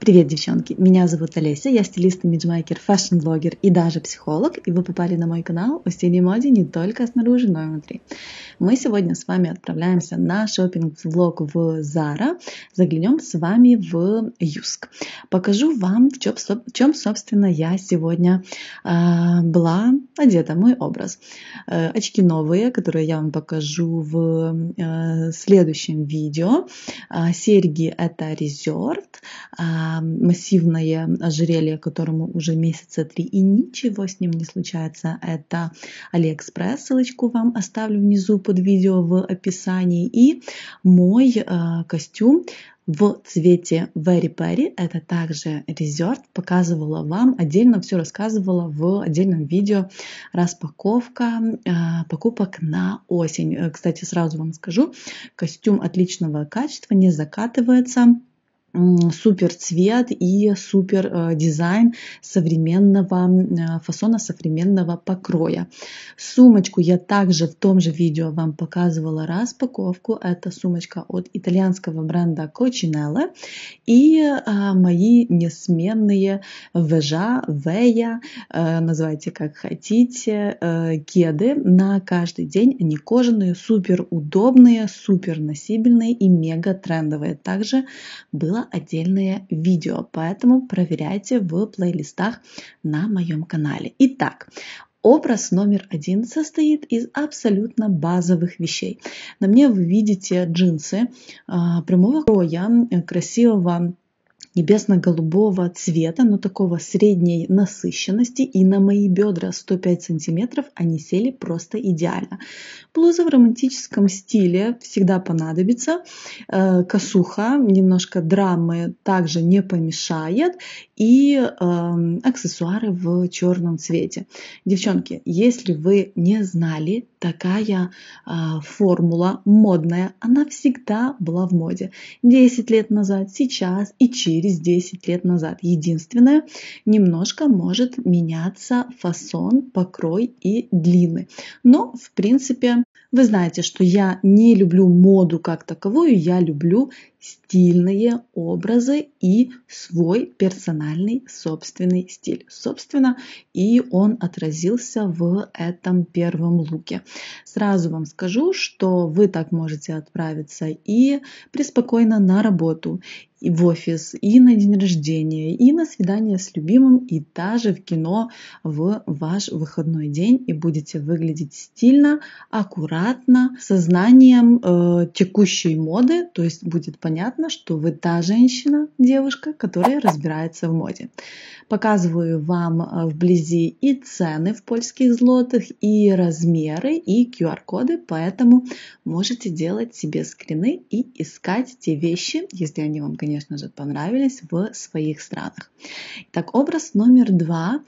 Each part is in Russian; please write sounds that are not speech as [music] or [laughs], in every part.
Привет, девчонки! Меня зовут Олеся, я стилист, и миджмейкер, фэшн-блогер и даже психолог, и вы попали на мой канал о стиле моде не только снаружи, но и внутри. Мы сегодня с вами отправляемся на шопинг влог в Зара, заглянем с вами в Юск. Покажу вам, в чем, чем собственно, я сегодня э, была одета, мой образ. Э, очки новые, которые я вам покажу в э, следующем видео. Э, серьги это Reserved, а, массивное ожерелье, которому уже месяца три и ничего с ним не случается. Это AliExpress, ссылочку вам оставлю внизу под видео в описании. И мой э, костюм в цвете Very Berry, это также резерв, показывала вам, отдельно все рассказывала в отдельном видео распаковка э, покупок на осень. Кстати, сразу вам скажу, костюм отличного качества, не закатывается, супер цвет и супер э, дизайн современного э, фасона, современного покроя. Сумочку я также в том же видео вам показывала распаковку. Это сумочка от итальянского бренда Cochinella и э, мои несменные Вежа, Вея, называйте как хотите, кеды на каждый день. Они кожаные, супер удобные, супер носибельные и мега трендовые. Также было отдельное видео, поэтому проверяйте в плейлистах на моем канале. Итак, Образ номер один состоит из абсолютно базовых вещей. На мне вы видите джинсы а, прямого кроя, красивого небесно-голубого цвета, но такого средней насыщенности, и на мои бедра 105 сантиметров они сели просто идеально. Блуза в романтическом стиле всегда понадобится, э, косуха, немножко драмы также не помешает, и эм, аксессуары в черном цвете. Девчонки, если вы не знали, такая э, формула модная, она всегда была в моде. 10 лет назад, сейчас и через через 10 лет назад. Единственное, немножко может меняться фасон, покрой и длины. Но, в принципе, вы знаете, что я не люблю моду как таковую, я люблю стильные образы и свой персональный собственный стиль. Собственно, и он отразился в этом первом луке. Сразу вам скажу, что вы так можете отправиться и преспокойно на работу, и в офис, и на день рождения, и на свидание с любимым, и даже в кино в ваш выходной день. И будете выглядеть стильно, аккуратно, со знанием э, текущей моды. То есть будет понятно, что вы та женщина, девушка, которая разбирается в моде. Показываю вам э, вблизи и цены в польских злотых, и размеры, и QR-коды, поэтому можете делать себе скрины и искать те вещи, если они вам, конечно, конечно же, понравились в своих странах. Так, образ номер два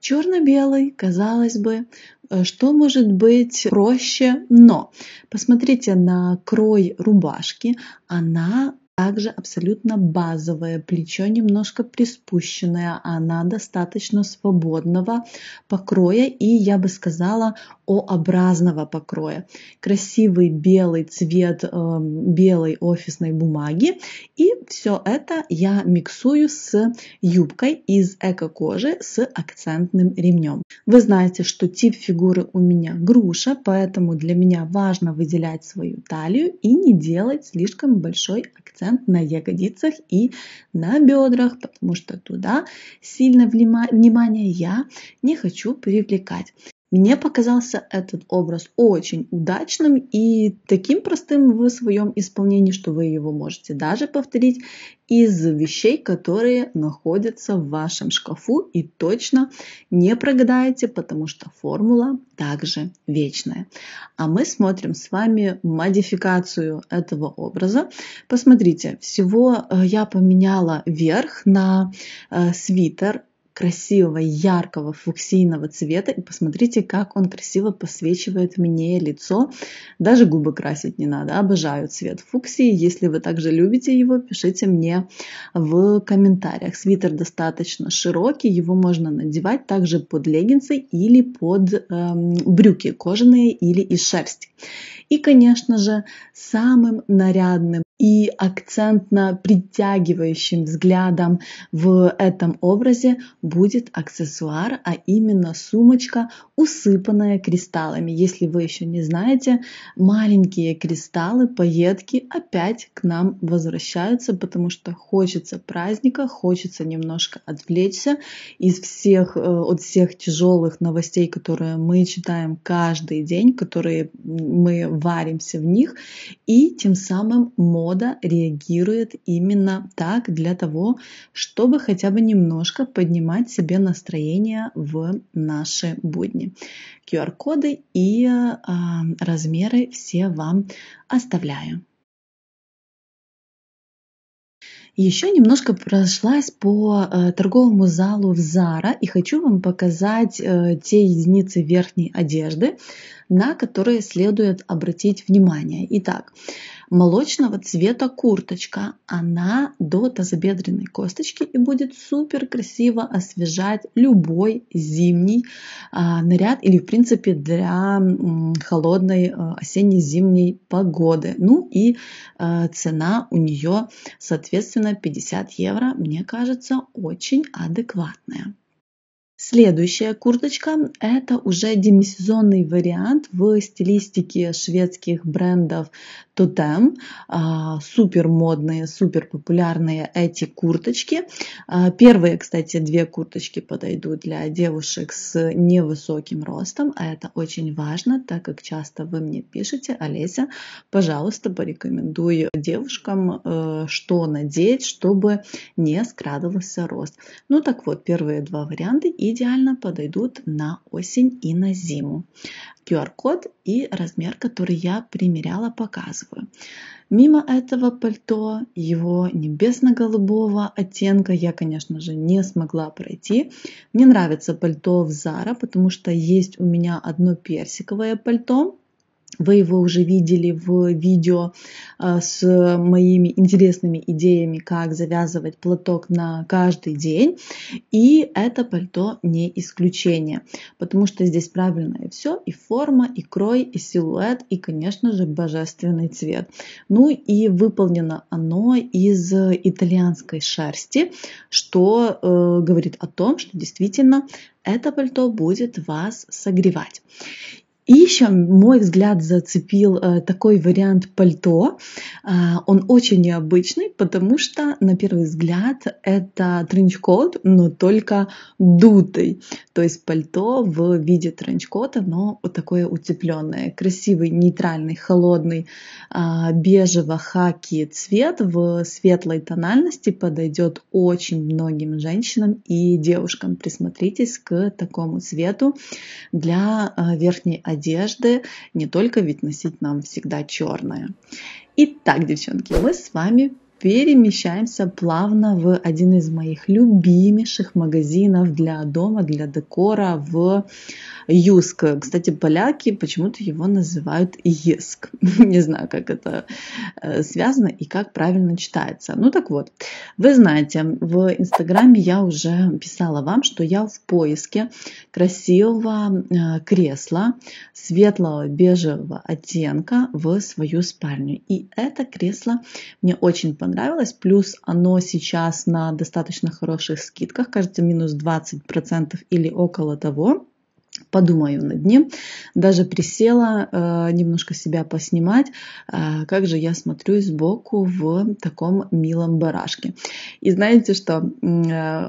черно-белый, казалось бы, э, что может быть проще, но посмотрите на крой рубашки, она также абсолютно базовое, плечо немножко приспущенное, она достаточно свободного покроя и, я бы сказала, О-образного покроя. Красивый белый цвет э, белой офисной бумаги. И все это я миксую с юбкой из эко-кожи с акцентным ремнем. Вы знаете, что тип фигуры у меня груша, поэтому для меня важно выделять свою талию и не делать слишком большой акцент акцент на ягодицах и на бедрах, потому что туда сильно внимание я не хочу привлекать. Мне показался этот образ очень удачным и таким простым в своем исполнении, что вы его можете даже повторить из вещей, которые находятся в вашем шкафу и точно не прогадаете, потому что формула также вечная. А мы смотрим с вами модификацию этого образа. Посмотрите, всего э, я поменяла верх на э, свитер красивого, яркого, фуксийного цвета. И посмотрите, как он красиво посвечивает мне лицо. Даже губы красить не надо. Обожаю цвет фуксии. Если вы также любите его, пишите мне в комментариях. Свитер достаточно широкий, его можно надевать также под леггинсы или под эм, брюки кожаные или из шерсти. И, конечно же, самым нарядным и акцентно притягивающим взглядом в этом образе будет аксессуар, а именно сумочка, усыпанная кристаллами. Если вы еще не знаете, маленькие кристаллы, поетки, опять к нам возвращаются, потому что хочется праздника, хочется немножко отвлечься из всех, э, от всех тяжелых новостей, которые мы читаем каждый день, которые мы варимся в них, и тем самым мода реагирует именно так для того, чтобы хотя бы немножко поднимать себе настроение в наши будни. QR-коды и э, размеры все вам оставляю. Еще немножко прошлась по э, торговому залу в Зара и хочу вам показать э, те единицы верхней одежды, на которые следует обратить внимание. Итак, молочного цвета курточка, она до тазобедренной косточки и будет супер красиво освежать любой зимний а, наряд или в принципе для холодной э, осенне-зимней погоды. Ну и э, цена у нее соответственно 50 евро, мне кажется, очень адекватная. Следующая курточка – это уже демисезонный вариант в стилистике шведских брендов Totem. А, супер модные, супер популярные эти курточки. А, первые, кстати, две курточки подойдут для девушек с невысоким ростом. А это очень важно, так как часто вы мне пишете, Олеся, пожалуйста, порекомендуй девушкам, э, что надеть, чтобы не скрадывался рост. Ну так вот, первые два варианта и идеально подойдут на осень и на зиму. QR-код и размер, который я примеряла, показываю. Мимо этого пальто, его небесно-голубого оттенка, я, конечно же, не смогла пройти. Мне нравится пальто в Zara, потому что есть у меня одно персиковое пальто, вы его уже видели в видео э, с моими интересными идеями, как завязывать платок на каждый день. И это пальто не исключение, потому что здесь правильно и все, и форма, и крой, и силуэт, и, конечно же, божественный цвет. Ну и выполнено оно из итальянской шерсти, что э, говорит о том, что действительно это пальто будет вас согревать. И еще мой взгляд зацепил э, такой вариант пальто. Э, он очень необычный, потому что на первый взгляд это тренчкот, но только дутый. То есть пальто в виде тренчкота, но вот такое утепленное. Красивый, нейтральный, холодный э, бежево-хаки цвет в светлой тональности подойдет очень многим женщинам и девушкам. Присмотритесь к такому цвету для верхней одежды одежды, не только ведь носить нам всегда черное. Итак, девчонки, мы с вами перемещаемся плавно в один из моих любимейших магазинов для дома, для декора в Юск. Кстати, поляки почему-то его называют Еск. [laughs] Не знаю, как это э, связано и как правильно читается. Ну так вот, вы знаете, в Инстаграме я уже писала вам, что я в поиске красивого э, кресла светлого бежевого оттенка в свою спальню. И это кресло мне очень понравилось понравилось. Плюс оно сейчас на достаточно хороших скидках, кажется, минус 20% или около того подумаю над ним. Даже присела э, немножко себя поснимать, э, как же я смотрю сбоку в таком милом барашке. И знаете что, э,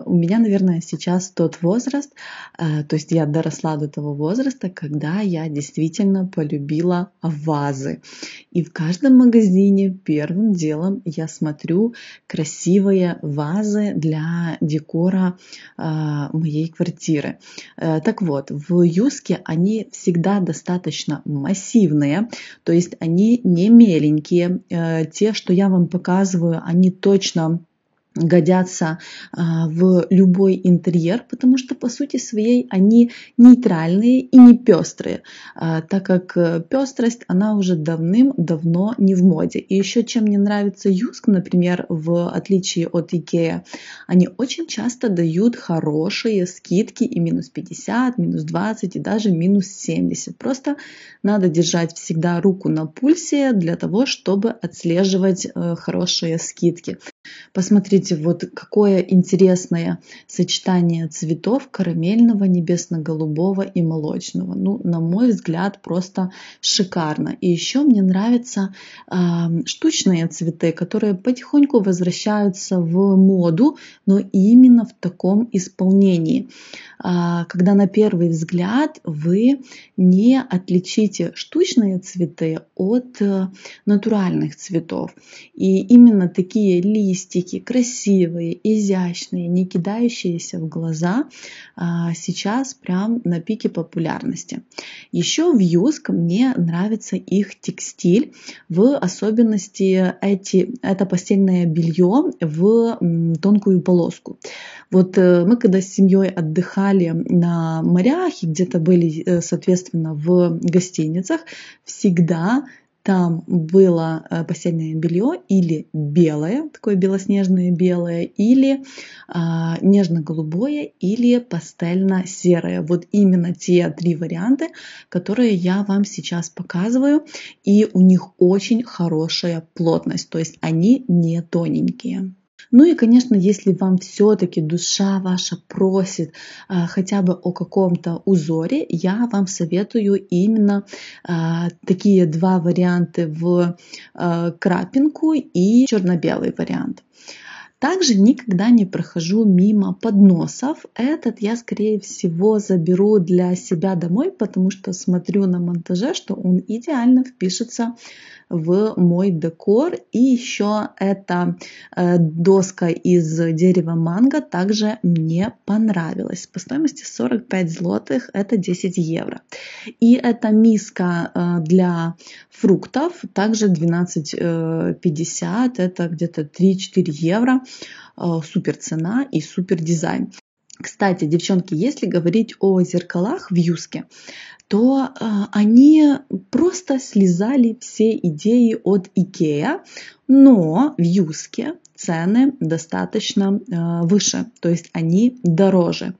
у меня, наверное, сейчас тот возраст, э, то есть я доросла до того возраста, когда я действительно полюбила вазы. И в каждом магазине первым делом я смотрю красивые вазы для декора э, моей квартиры. Э, так вот, в Юски они всегда достаточно массивные, то есть они не меленькие. Э, те, что я вам показываю, они точно годятся а, в любой интерьер, потому что по сути своей они нейтральные и не пестрые, а, так как э, пестрость она уже давным-давно не в моде. И еще чем мне нравится Юск, например, в отличие от Икея, они очень часто дают хорошие скидки и минус 50, минус 20 и даже минус 70. Просто надо держать всегда руку на пульсе для того, чтобы отслеживать э, хорошие скидки. Посмотрите, вот какое интересное сочетание цветов карамельного, небесно-голубого и молочного. Ну, на мой взгляд, просто шикарно. И еще мне нравятся э, штучные цветы, которые потихоньку возвращаются в моду, но именно в таком исполнении, э, когда на первый взгляд вы не отличите штучные цветы от э, натуральных цветов. И именно такие листья стики красивые, изящные, не кидающиеся в глаза, а, сейчас прям на пике популярности. Еще в Юск мне нравится их текстиль, в особенности эти, это постельное белье в тонкую полоску. Вот э, мы когда с семьей отдыхали на морях и где-то были, э, соответственно, в гостиницах, всегда там было э, постельное белье или белое, такое белоснежное белое, или а, нежно-голубое, или пастельно-серое. Вот именно те три варианты, которые я вам сейчас показываю. И у них очень хорошая плотность, то есть они не тоненькие. Ну и, конечно, если вам все-таки душа ваша просит а, хотя бы о каком-то узоре, я вам советую именно а, такие два варианта в а, крапинку и черно-белый вариант. Также никогда не прохожу мимо подносов. Этот я, скорее всего, заберу для себя домой, потому что смотрю на монтаже, что он идеально впишется в мой декор. И еще эта э, доска из дерева манго также мне понравилась. По стоимости 45 злотых, это 10 евро. И эта миска э, для фруктов, также 12,50, э, это где-то 3-4 евро. Супер цена и супер дизайн. Кстати, девчонки, если говорить о зеркалах в Юске, то э, они просто слезали все идеи от Икея, но в Юске цены достаточно э, выше, то есть они дороже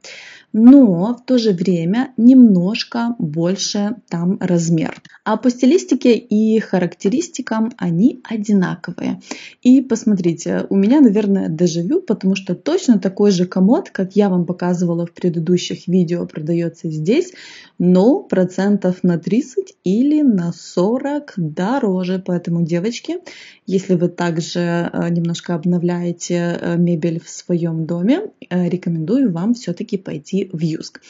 но в то же время немножко больше там размер. А по стилистике и характеристикам они одинаковые. И посмотрите, у меня, наверное, дежавю, потому что точно такой же комод, как я вам показывала в предыдущих видео, продается здесь, но процентов на 30 или на 40 дороже. Поэтому, девочки, если вы также э, немножко обновляете э, мебель в своем доме, э, рекомендую вам все-таки пойти в Юск.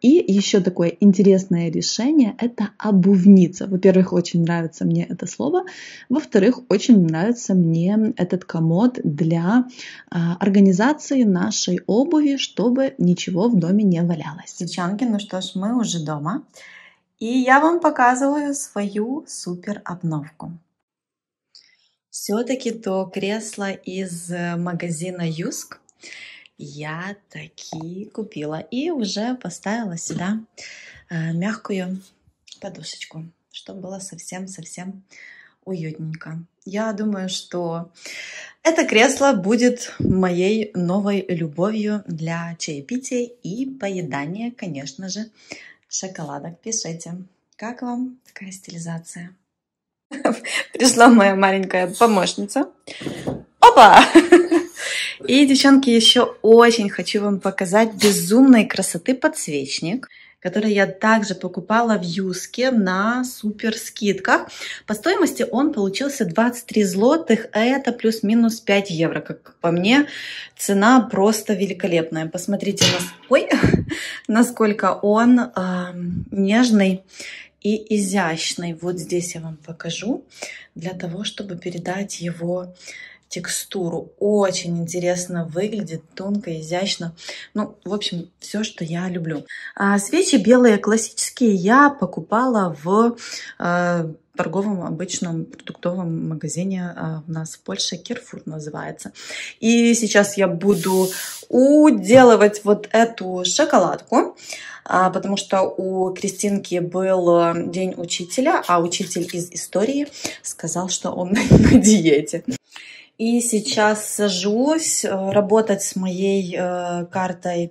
И еще такое интересное решение – это обувница. Во-первых, очень нравится мне это слово. Во-вторых, очень нравится мне этот комод для э, организации нашей обуви, чтобы ничего в доме не валялось. Девчонки, ну что ж, мы уже дома. И я вам показываю свою супер обновку. Все-таки то кресло из э, магазина Юск я такие купила и уже поставила сюда э, мягкую подушечку, чтобы было совсем-совсем уютненько. Я думаю, что это кресло будет моей новой любовью для чаепития и поедания, конечно же, шоколадок. Пишите, как вам такая стилизация? [laughs] Пришла моя маленькая помощница. Опа! И, девчонки, еще очень хочу вам показать безумной красоты подсвечник который я также покупала в Юске на супер скидках. По стоимости он получился 23 злотых, а это плюс-минус 5 евро, как по мне. Цена просто великолепная. Посмотрите, нас... Ой, [laughs] насколько он э, нежный и изящный. Вот здесь я вам покажу, для того, чтобы передать его текстуру. Очень интересно выглядит, тонко, изящно. Ну, в общем, все, что я люблю. А свечи белые классические я покупала в э, торговом обычном продуктовом магазине а, у нас в Польше, Кирфур называется. И сейчас я буду уделывать вот эту шоколадку, а, потому что у Кристинки был э, день учителя, а учитель из истории сказал, что он [laughs] на диете. И сейчас сажусь э, работать с моей э, картой э,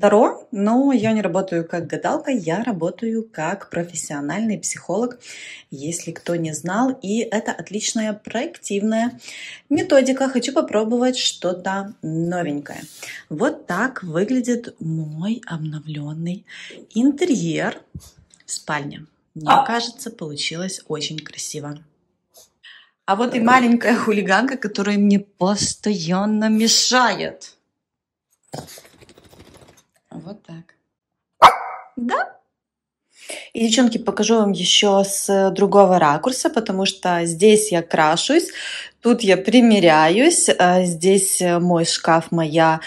Таро, но я не работаю как гадалка, я работаю как профессиональный психолог, если кто не знал. И это отличная проективная методика. Хочу попробовать что-то новенькое. Вот так выглядит мой обновленный интерьер в спальне. Мне а. кажется, получилось очень красиво. А вот и э, маленькая хулиганка, которая мне постоянно мешает. Вот так. Да. И, девчонки, покажу вам еще с другого ракурса, потому что здесь я крашусь, Тут я примеряюсь. А, здесь э, мой шкаф, моя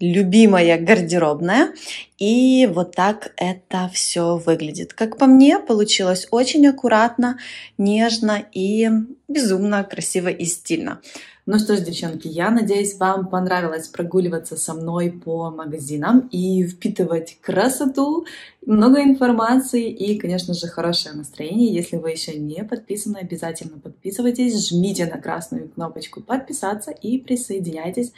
любимая гардеробная. И вот так это все выглядит. Как по мне, получилось очень аккуратно, нежно и безумно красиво и стильно. Ну что ж, девчонки, я надеюсь, вам понравилось прогуливаться со мной по магазинам и впитывать красоту, много информации и, конечно же, хорошее настроение. Если вы еще не подписаны, обязательно подписывайтесь, жмите на красную кнопочку подписаться и присоединяйтесь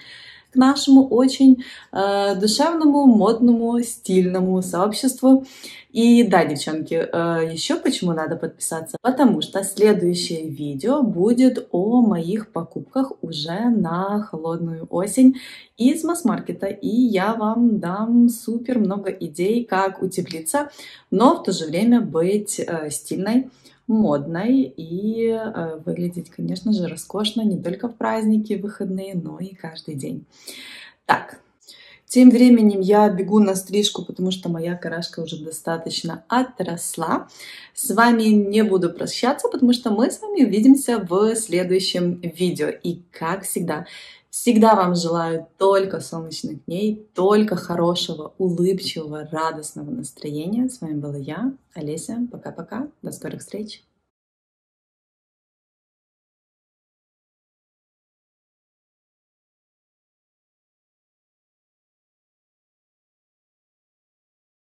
к нашему очень э, душевному, модному, стильному сообществу. И да, девчонки, э, еще почему надо подписаться? Потому что следующее видео будет о моих покупках уже на холодную осень из масс-маркета. И я вам дам супер много идей, как утеплиться, но в то же время быть э, стильной модной и э, выглядеть, конечно же, роскошно не только в праздники, выходные, но и каждый день. Так, тем временем я бегу на стрижку, потому что моя карашка уже достаточно отросла. С вами не буду прощаться, потому что мы с вами увидимся в следующем видео. И как всегда, Всегда вам желаю только солнечных дней, только хорошего, улыбчивого, радостного настроения. С вами была я, Олеся. Пока-пока. До скорых встреч.